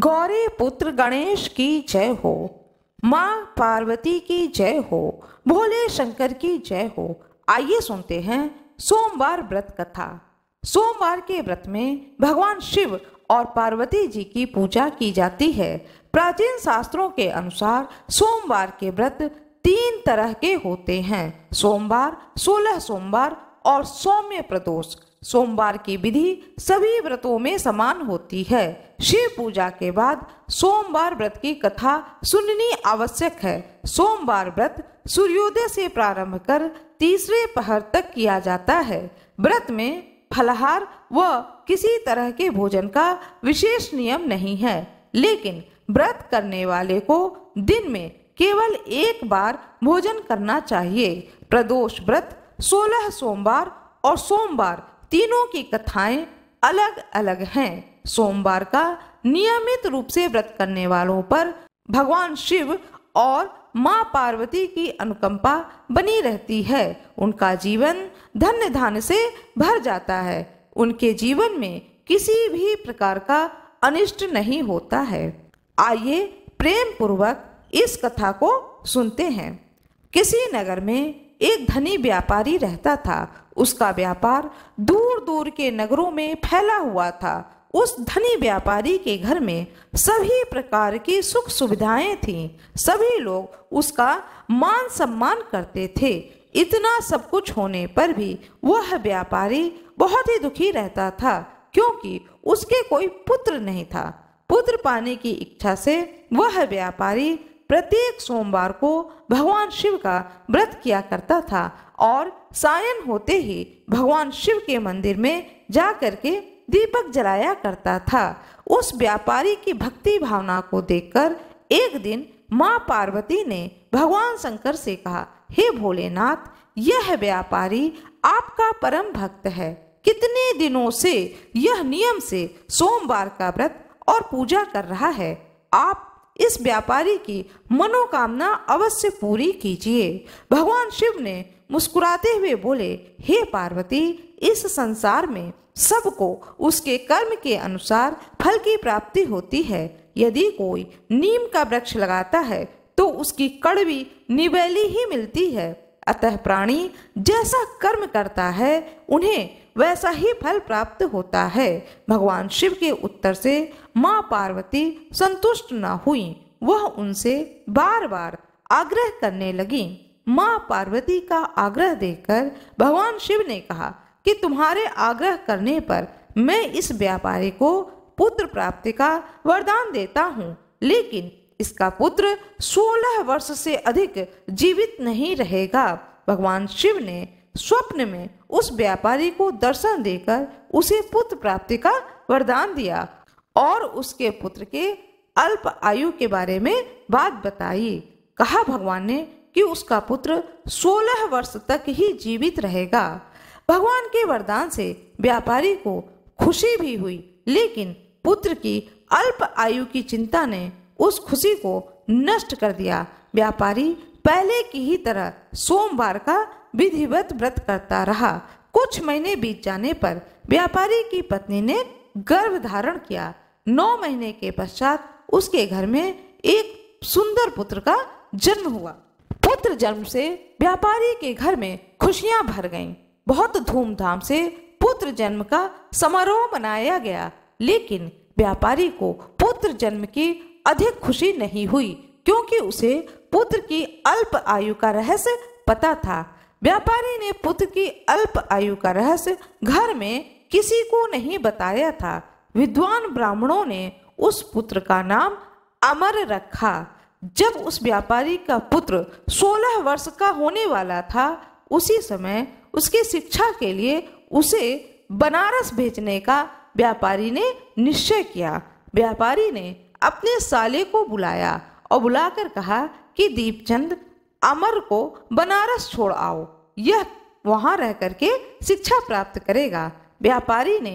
गौरी पुत्र गणेश की जय हो माँ पार्वती की जय हो भोले शंकर की जय हो आइए सुनते हैं सोमवार व्रत कथा सोमवार के व्रत में भगवान शिव और पार्वती जी की पूजा की जाती है प्राचीन शास्त्रों के अनुसार सोमवार के व्रत तीन तरह के होते हैं सोमवार सोलह सोमवार और सौम्य प्रदोष सोमवार की विधि सभी व्रतों में समान होती है शिव पूजा के बाद सोमवार व्रत की कथा सुननी आवश्यक है सोमवार व्रत सूर्योदय से प्रारंभ कर तीसरे पहर तक किया जाता है व्रत में फलहार व किसी तरह के भोजन का विशेष नियम नहीं है लेकिन व्रत करने वाले को दिन में केवल एक बार भोजन करना चाहिए प्रदोष व्रत सोलह सोमवार और सोमवार तीनों की कथाएं अलग अलग हैं सोमवार का नियमित रूप से व्रत करने वालों पर भगवान शिव और माँ पार्वती की अनुकंपा बनी रहती है उनका जीवन धन्य धान से भर जाता है उनके जीवन में किसी भी प्रकार का अनिष्ट नहीं होता है आइए प्रेम पूर्वक इस कथा को सुनते हैं किसी नगर में एक धनी व्यापारी रहता था उसका व्यापार दूर दूर के नगरों में फैला हुआ था उस धनी व्यापारी के घर में सभी प्रकार की सुख सुविधाएं थीं सभी लोग उसका मान सम्मान करते थे इतना सब कुछ होने पर भी वह व्यापारी बहुत ही दुखी रहता था क्योंकि उसके कोई पुत्र नहीं था पुत्र पाने की इच्छा से वह व्यापारी प्रत्येक सोमवार को भगवान शिव का व्रत किया करता था और सायन होते ही भगवान शिव के मंदिर में जा करके दीपक जलाया करता था उस व्यापारी की भक्ति भावना को देखकर एक दिन माँ पार्वती ने भगवान शंकर से कहा हे भोलेनाथ यह व्यापारी आपका परम भक्त है कितने दिनों से यह नियम से सोमवार का व्रत और पूजा कर रहा है आप इस व्यापारी की मनोकामना अवश्य पूरी कीजिए भगवान शिव ने मुस्कुराते हुए बोले हे पार्वती इस संसार में सबको उसके कर्म के अनुसार फल की प्राप्ति होती है यदि कोई नीम का वृक्ष लगाता है तो उसकी कड़वी निवेली ही मिलती है अतः प्राणी जैसा कर्म करता है उन्हें वैसा ही फल प्राप्त होता है भगवान शिव के उत्तर से माँ पार्वती संतुष्ट न हुई वह उनसे बार बार आग्रह करने लगी माँ पार्वती का आग्रह देखकर भगवान शिव ने कहा कि तुम्हारे आग्रह करने पर मैं इस व्यापारी को पुत्र प्राप्ति का वरदान देता हूँ लेकिन इसका पुत्र सोलह वर्ष से अधिक जीवित नहीं रहेगा भगवान शिव ने स्वप्न में उस व्यापारी को दर्शन देकर उसे पुत्र प्राप्ति का वरदान दिया और उसके पुत्र के अल्प आयु के बारे में बात बताई कहा भगवान ने कि उसका पुत्र 16 वर्ष तक ही जीवित रहेगा भगवान के वरदान से व्यापारी को खुशी भी हुई लेकिन पुत्र की अल्प आयु की चिंता ने उस खुशी को नष्ट कर दिया व्यापारी पहले की ही तरह सोमवार का विधिवत व्रत करता रहा कुछ महीने बीत जाने पर व्यापारी की पत्नी ने गर्भ धारण किया नौ महीने के पश्चात उसके घर में एक सुंदर पुत्र का जन्म हुआ पुत्र जन्म से व्यापारी के घर में खुशियां भर गईं। बहुत धूमधाम से पुत्र जन्म का समारोह मनाया गया लेकिन व्यापारी को पुत्र जन्म की अधिक खुशी नहीं हुई क्योंकि उसे पुत्र की अल्प आयु का रहस्य पता था व्यापारी ने पुत्र की अल्प आयु का रहस्य घर में किसी को नहीं बताया था विद्वान ब्राह्मणों ने उस पुत्र का नाम अमर रखा जब उस व्यापारी का पुत्र 16 वर्ष का होने वाला था उसी समय उसकी शिक्षा के लिए उसे बनारस भेजने का व्यापारी ने निश्चय किया व्यापारी ने अपने साले को बुलाया और बुलाकर कहा कि दीपचंद अमर को बनारस छोड़ आओ यह वहां रह करके शिक्षा प्राप्त करेगा व्यापारी ने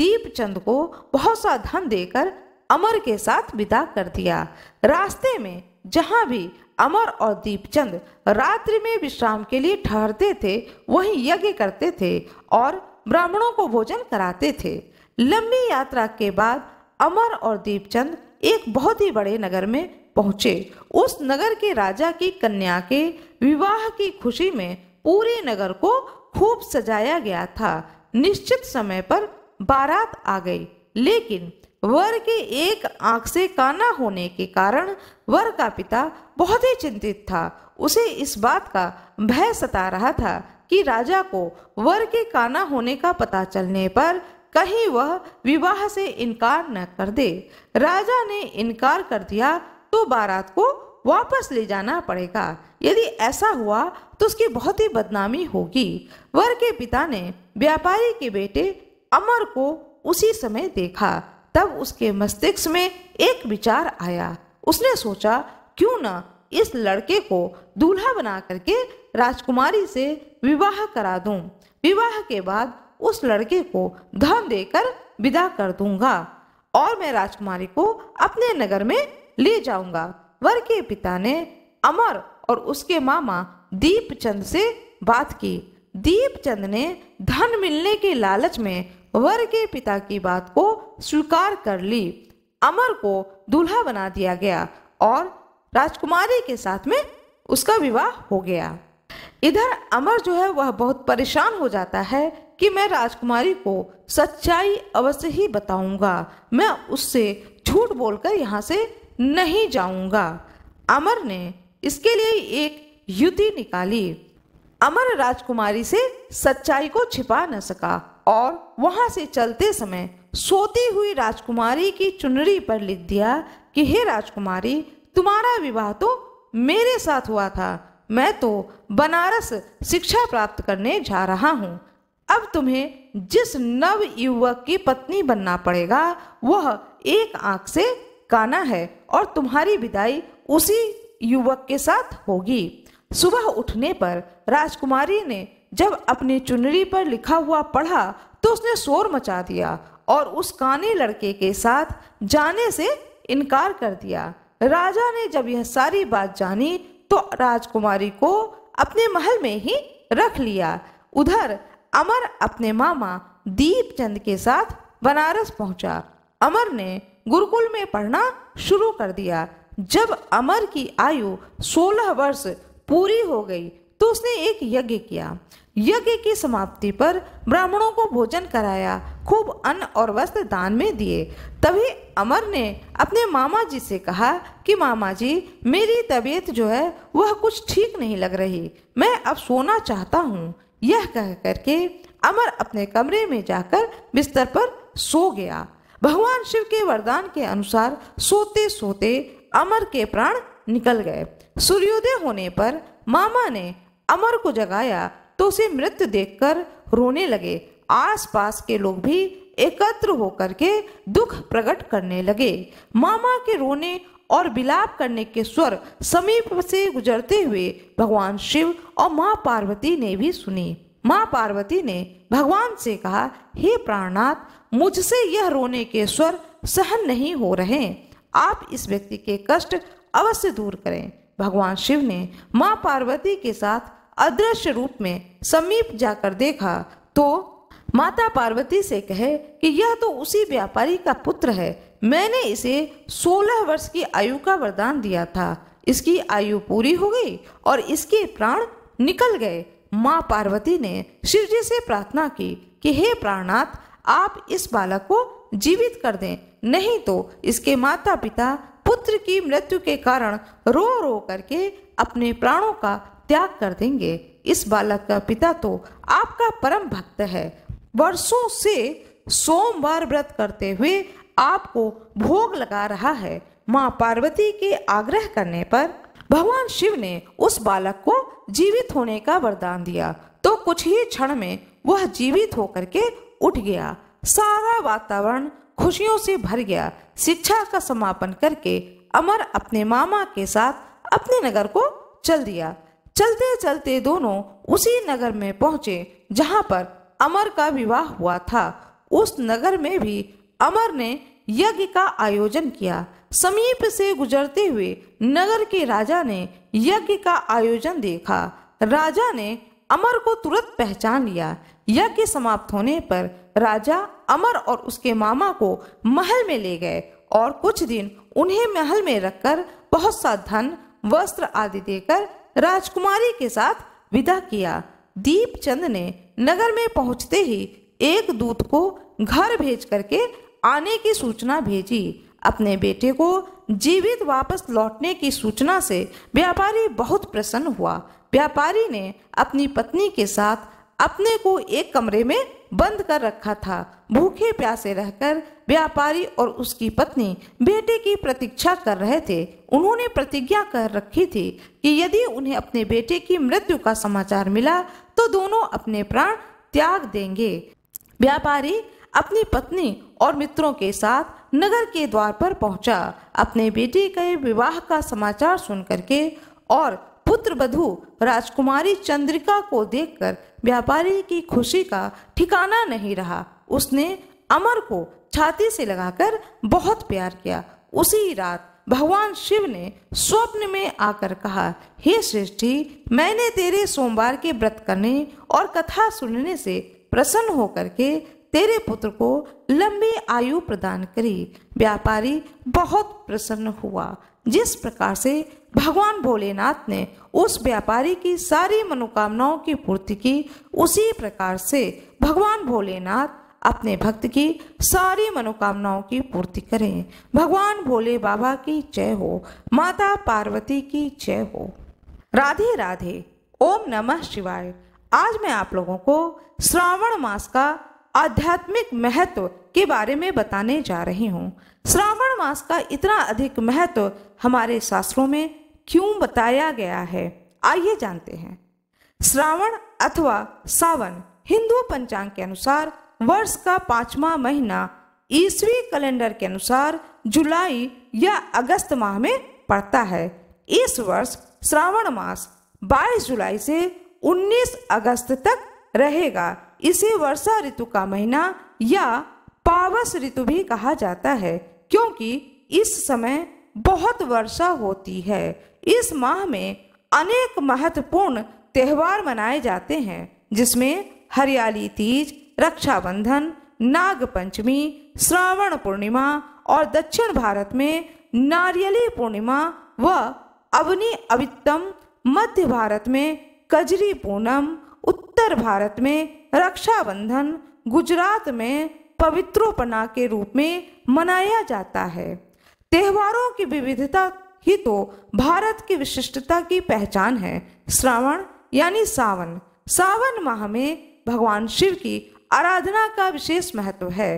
दीपचंद को बहुत सा धन देकर अमर के साथ विदा कर दिया रास्ते में जहाँ भी अमर और दीपचंद रात्रि में विश्राम के लिए ठहरते थे वहीं यज्ञ करते थे और ब्राह्मणों को भोजन कराते थे लंबी यात्रा के बाद अमर और दीपचंद एक बहुत ही बड़े नगर में पहुंचे उस नगर के राजा की कन्या के विवाह की खुशी में पूरे नगर को खूब सजाया गया था निश्चित समय पर बारात आ गई लेकिन वर के एक आंख से काना होने के कारण वर का पिता बहुत ही चिंतित था उसे इस बात का भय सता रहा था कि राजा को वर के काना होने का पता चलने पर कहीं वह विवाह से इनकार न कर दे राजा ने इनकार कर दिया तो बारात को वापस ले जाना पड़ेगा यदि ऐसा हुआ तो उसकी बहुत ही बदनामी होगी वर के पिता ने व्यापारी के बेटे अमर को उसी समय देखा तब उसके मस्तिष्क में एक विचार आया उसने सोचा क्यों ना इस लड़के को दूल्हा बना करके राजकुमारी से विवाह करा दूं। विवाह के बाद उस लड़के को धन देकर विदा कर दूंगा और मैं राजकुमारी को अपने नगर में ले जाऊंगा वर के पिता ने अमर और उसके मामा दीपचंद से बात की दीपचंद ने धन मिलने के लालच में वर के पिता की बात को स्वीकार कर ली अमर को दूल्हा बना दिया गया और राजकुमारी के साथ में उसका विवाह हो गया इधर अमर जो है वह बहुत परेशान हो जाता है कि मैं राजकुमारी को सच्चाई अवश्य ही बताऊंगा मैं उससे झूठ बोलकर यहाँ से नहीं जाऊंगा अमर ने इसके लिए एक युति निकाली अमर राजकुमारी से सच्चाई को छिपा न सका और वहां से चलते समय सोती हुई राजकुमारी की चुनरी पर लिख दिया कि हे राजकुमारी तुम्हारा विवाह तो मेरे साथ हुआ था मैं तो बनारस शिक्षा प्राप्त करने जा रहा हूँ अब तुम्हें जिस नव युवक की पत्नी बनना पड़ेगा वह एक आंख से काना है और तुम्हारी विदाई उसी युवक के साथ होगी सुबह उठने पर राजकुमारी ने जब अपनी चुनरी पर लिखा हुआ पढ़ा तो उसने शोर मचा दिया और उस काने लड़के के साथ जाने से इनकार कर दिया राजा ने जब यह सारी बात जानी तो राजकुमारी को अपने महल में ही रख लिया उधर अमर अपने मामा दीपचंद के साथ बनारस पहुंचा अमर ने गुरुकुल में पढ़ना शुरू कर दिया जब अमर की आयु 16 वर्ष पूरी हो गई तो उसने एक यज्ञ किया यज्ञ की समाप्ति पर ब्राह्मणों को भोजन कराया खूब अन्न और वस्त्र दान में दिए तभी अमर ने अपने मामा जी से कहा कि मामा जी मेरी तबीयत जो है वह कुछ ठीक नहीं लग रही मैं अब सोना चाहता हूँ यह कह करके अमर अपने कमरे में जाकर बिस्तर पर सो गया भगवान शिव के वरदान के अनुसार सोते सोते अमर के प्राण निकल गए सूर्योदय होने पर मामा ने अमर को जगाया तो उसे मृत देखकर रोने लगे आसपास के लोग भी एकत्र होकर के दुख प्रकट करने लगे मामा के रोने और बिलाप करने के स्वर समीप से गुजरते हुए भगवान शिव और माँ पार्वती ने भी सुनी माँ पार्वती ने भगवान से कहा हे प्राणनाथ मुझसे यह रोने के स्वर सहन नहीं हो रहे आप इस व्यक्ति के कष्ट अवश्य दूर करें भगवान शिव ने माँ पार्वती के साथ अदृश्य रूप में समीप जाकर देखा तो माता पार्वती से कहे कि यह तो उसी व्यापारी का पुत्र है मैंने इसे 16 वर्ष की आयु का वरदान दिया था इसकी आयु पूरी हो गई और इसके प्राण निकल गए माँ पार्वती ने जी से प्रार्थना की कि हे प्राणनाथ आप इस बालक को जीवित कर दें नहीं तो इसके माता पिता पुत्र की मृत्यु के कारण रो रो करके अपने प्राणों का त्याग कर देंगे इस बालक का पिता तो आपका परम भक्त है वर्षों से सोमवार व्रत करते हुए आपको भोग लगा रहा है माँ पार्वती के आग्रह करने पर भगवान शिव ने उस बालक को जीवित होने का वरदान दिया तो कुछ ही क्षण में वह जीवित होकर के उठ गया सारा वातावरण खुशियों से भर गया शिक्षा का समापन करके अमर अपने मामा के साथ अपने नगर को चल दिया चलते चलते दोनों उसी नगर में पहुंचे जहां पर अमर का विवाह हुआ था उस नगर में भी अमर ने यज्ञ का आयोजन किया समीप से गुजरते हुए नगर के राजा ने यज्ञ का आयोजन देखा राजा ने अमर को तुरंत पहचान लिया यज्ञ समाप्त होने पर राजा अमर और उसके मामा को महल में ले गए और कुछ दिन उन्हें महल में रखकर बहुत सा धन वस्त्र आदि देकर राजकुमारी के साथ विदा किया दीपचंद ने नगर में पहुंचते ही एक दूत को घर भेज करके आने की सूचना भेजी अपने बेटे को जीवित वापस लौटने की सूचना से व्यापारी बहुत प्रसन्न हुआ व्यापारी ने अपनी पत्नी के साथ अपने को एक कमरे में बंद कर रखा था भूखे प्यासे रहकर व्यापारी और उसकी पत्नी बेटे की प्रतीक्षा कर रहे थे उन्होंने प्रतिज्ञा कर रखी थी कि यदि उन्हें अपने बेटे की मृत्यु का समाचार मिला तो दोनों अपने प्राण त्याग देंगे व्यापारी अपनी पत्नी और मित्रों के साथ नगर के द्वार पर पहुंचा अपने बेटे के विवाह का समाचार सुन के और पुत्र बधु राजकुमारी चंद्रिका को देखकर व्यापारी की खुशी का ठिकाना नहीं रहा उसने अमर को छाती से लगाकर बहुत प्यार किया उसी रात भगवान शिव ने स्वप्न में आकर कहा हे सृष्टि मैंने तेरे सोमवार के व्रत करने और कथा सुनने से प्रसन्न होकर के तेरे पुत्र को लंबी आयु प्रदान करी व्यापारी बहुत प्रसन्न हुआ जिस प्रकार से भगवान भोलेनाथ ने उस व्यापारी की सारी मनोकामनाओं की पूर्ति की उसी प्रकार से भगवान भोलेनाथ अपने भक्त की सारी मनोकामनाओं की पूर्ति करें भगवान भोले बाबा की जय हो माता पार्वती की जय हो राधे राधे ओम नमः शिवाय आज मैं आप लोगों को श्रावण मास का आध्यात्मिक महत्व के बारे में बताने जा रही हूँ श्रावण मास का इतना अधिक महत्व हमारे शास्त्रों में क्यों बताया गया है आइए जानते हैं श्रावण अथवा सावन हिंदू पंचांग के अनुसार वर्ष का पांचवा महीना ईसवी कैलेंडर के अनुसार जुलाई या अगस्त माह में पड़ता है इस वर्ष श्रावण मास 22 जुलाई से 19 अगस्त तक रहेगा इसे वर्षा ऋतु का महीना या पावस ऋतु भी कहा जाता है क्योंकि इस समय बहुत वर्षा होती है इस माह में अनेक महत्वपूर्ण त्यौहार मनाए जाते हैं जिसमें हरियाली तीज रक्षाबंधन नाग पंचमी श्रावण पूर्णिमा और दक्षिण भारत में नारियली पूर्णिमा व अवनी अवितम मध्य भारत में कजरी पूनम उत्तर भारत में रक्षाबंधन गुजरात में पवित्रोपना के रूप में मनाया जाता है त्योहारों की विविधता ही तो भारत की विशिष्टता की पहचान है श्रावण यानी सावन सावन माह में भगवान शिव की आराधना का विशेष महत्व है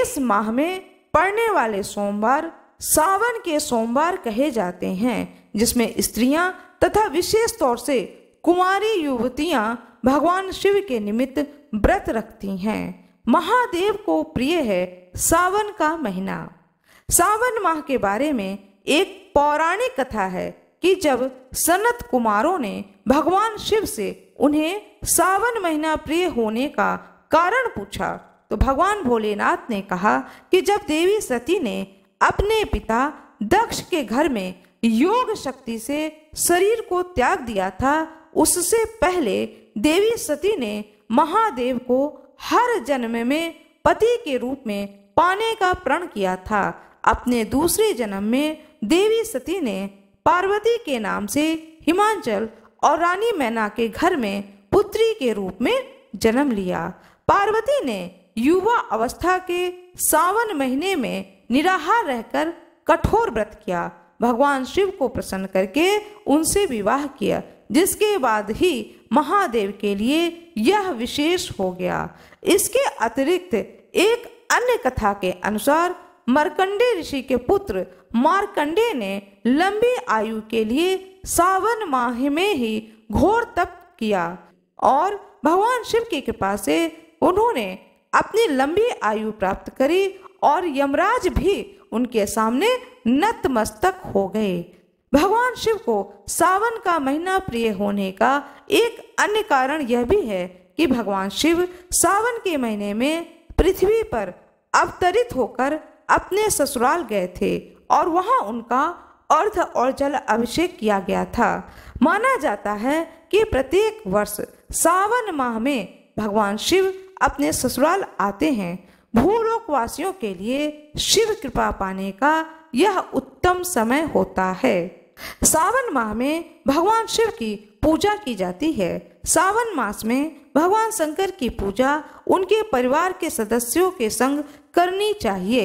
इस माह में पड़ने वाले सोमवार सावन के सोमवार कहे जाते हैं जिसमें स्त्रियां तथा विशेष तौर से कुमारी युवतियां भगवान शिव के निमित्त व्रत रखती हैं महादेव को प्रिय है सावन का महीना सावन माह के बारे में एक पौराणिक कथा है कि जब सनत कुमारों ने भगवान शिव से उन्हें सावन महीना प्रिय होने का कारण पूछा तो भगवान भोलेनाथ ने कहा कि जब देवी सती ने अपने पिता दक्ष के घर में योग शक्ति से शरीर को त्याग दिया था उससे पहले देवी सती ने महादेव को हर जन्म में पति के रूप में पाने का प्रण किया था अपने दूसरे जन्म में देवी सती ने पार्वती के नाम से हिमाचल और रानी मैना के घर में पुत्री के रूप में जन्म लिया पार्वती ने युवा अवस्था के सावन महीने में निराहार रहकर कठोर व्रत किया भगवान शिव को प्रसन्न करके उनसे विवाह किया जिसके बाद ही महादेव के लिए यह विशेष हो गया इसके अतिरिक्त एक अन्य कथा के अनुसार मरकंडे ऋषि के पुत्र मारकंडे ने लंबी आयु के लिए सावन माह में ही घोर तप किया और भगवान शिव की कृपा से उन्होंने अपनी लंबी आयु प्राप्त करी और यमराज भी उनके सामने नतमस्तक हो गए भगवान शिव को सावन का महीना प्रिय होने का एक अन्य कारण यह भी है कि भगवान शिव सावन के महीने में पृथ्वी पर अवतरित होकर अपने ससुराल गए थे और वहां उनका अर्ध और जल अभिषेक किया गया था माना जाता है कि प्रत्येक वर्ष सावन माह में भगवान शिव अपने ससुराल आते हैं भूलोकवासियों के लिए शिव कृपा पाने का यह उत्तम समय होता है सावन माह में भगवान शिव की पूजा की जाती है सावन मास में भगवान शंकर की पूजा उनके परिवार के सदस्यों के संग करनी चाहिए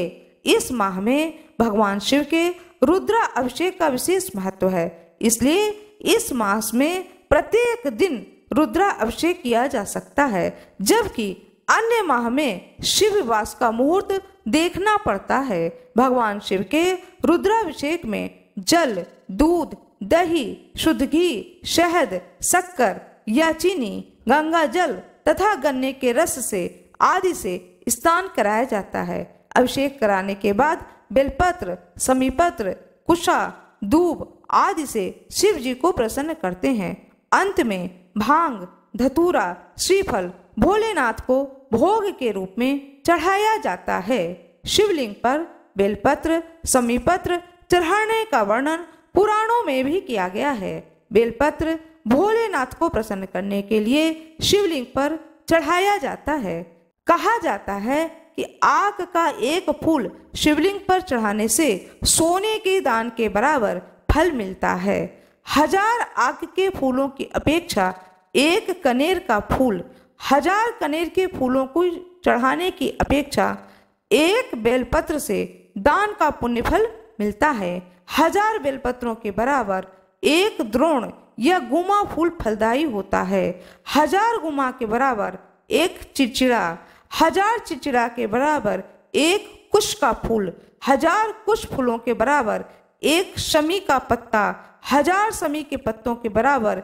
इस माह में भगवान शिव के रुद्रा अभिषेक का विशेष महत्व है इसलिए इस मास में प्रत्येक दिन रुद्रा अभिषेक किया जा सकता है जबकि अन्य माह में शिव वास का मुहूर्त देखना पड़ता है भगवान शिव के रुद्राभिषेक में जल दूध दही शुद्ध घी शहद शक्कर या चीनी गंगा जल तथा गन्ने के रस से आदि से स्नान कराया जाता है अभिषेक कराने के बाद बेलपत्र समीपत्र कुशा दूब आदि से शिव जी को प्रसन्न करते हैं अंत में भांग धतूरा श्रीफल भोलेनाथ को भोग के रूप में चढ़ाया जाता है शिवलिंग पर बेलपत्र समीपत्र चढ़ाने का वर्णन पुराणों में भी किया गया है बेलपत्र भोलेनाथ को प्रसन्न करने के लिए शिवलिंग पर चढ़ाया जाता है कहा जाता है कि आग का एक फूल शिवलिंग पर चढ़ाने से सोने के दान के बराबर फल मिलता है हजार आग के फूलों की अपेक्षा एक कनेर का फूल हजार कनेर के फूलों को चढ़ाने की अपेक्षा एक बेलपत्र से दान का पुण्य फल मिलता है हजार बेलपत्रों के बराबर एक द्रोण या गुमा फूल फलदायी होता है हजार गुमा के बराबर एक चिचिड़ा हजार चिचिड़ा के बराबर एक कुश का फूल हजार कुश फूलों के बराबर एक शमी का पत्ता हजार शमी के पत्तों के बराबर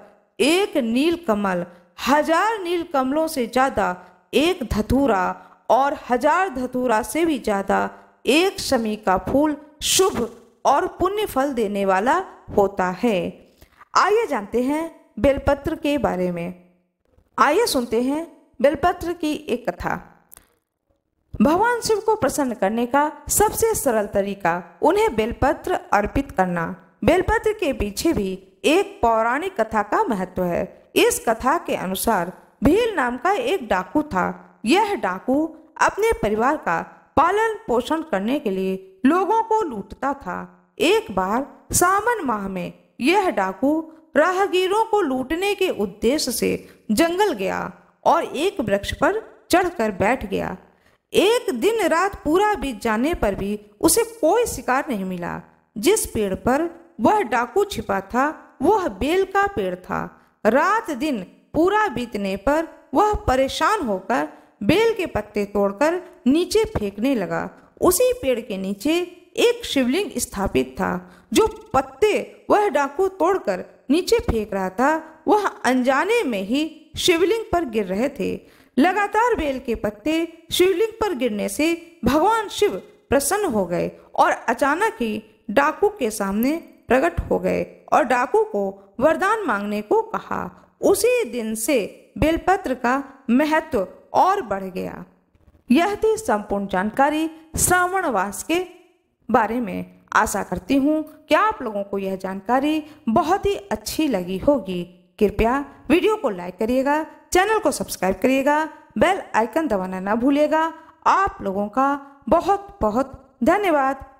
एक नील कमल हजार नील कमलों से ज़्यादा एक धतूरा और हजार धतूरा से भी ज़्यादा एक शमी का फूल शुभ और पुण्य फल देने वाला होता है आइए जानते हैं बेलपत्र के बारे में आइए सुनते हैं बेलपत्र की एक कथा भगवान शिव को प्रसन्न करने का सबसे सरल तरीका उन्हें बेलपत्र अर्पित करना बेलपत्र के पीछे भी एक पौराणिक कथा का महत्व है इस कथा के अनुसार भील नाम का एक डाकू था यह डाकू अपने परिवार का पालन पोषण करने के लिए लोगों को लूटता था एक बार सावन माह में यह डाकू राहगीरों को लूटने के उद्देश्य से जंगल गया और एक वृक्ष पर चढ़कर बैठ गया एक दिन रात पूरा बीत जाने पर भी उसे कोई शिकार नहीं मिला जिस पेड़ पर वह डाकू छिपा था वह बेल का पेड़ था रात दिन पूरा बीतने पर वह परेशान होकर बेल के पत्ते तोड़कर नीचे फेंकने लगा उसी पेड़ के नीचे एक शिवलिंग स्थापित था जो पत्ते वह डाकू तोड़कर नीचे फेंक रहा था वह अनजाने में ही शिवलिंग पर गिर रहे थे लगातार बेल के पत्ते शिवलिंग पर गिरने से भगवान शिव प्रसन्न हो गए और अचानक ही डाकू के सामने प्रकट हो गए और डाकू को वरदान मांगने को कहा उसी दिन से बेलपत्र का महत्व और बढ़ गया यह थी संपूर्ण जानकारी श्रावण वास के बारे में आशा करती हूँ कि आप लोगों को यह जानकारी बहुत ही अच्छी लगी होगी कृपया वीडियो को लाइक करिएगा चैनल को सब्सक्राइब करिएगा बेल आइकन दबाना ना भूलिएगा आप लोगों का बहुत बहुत धन्यवाद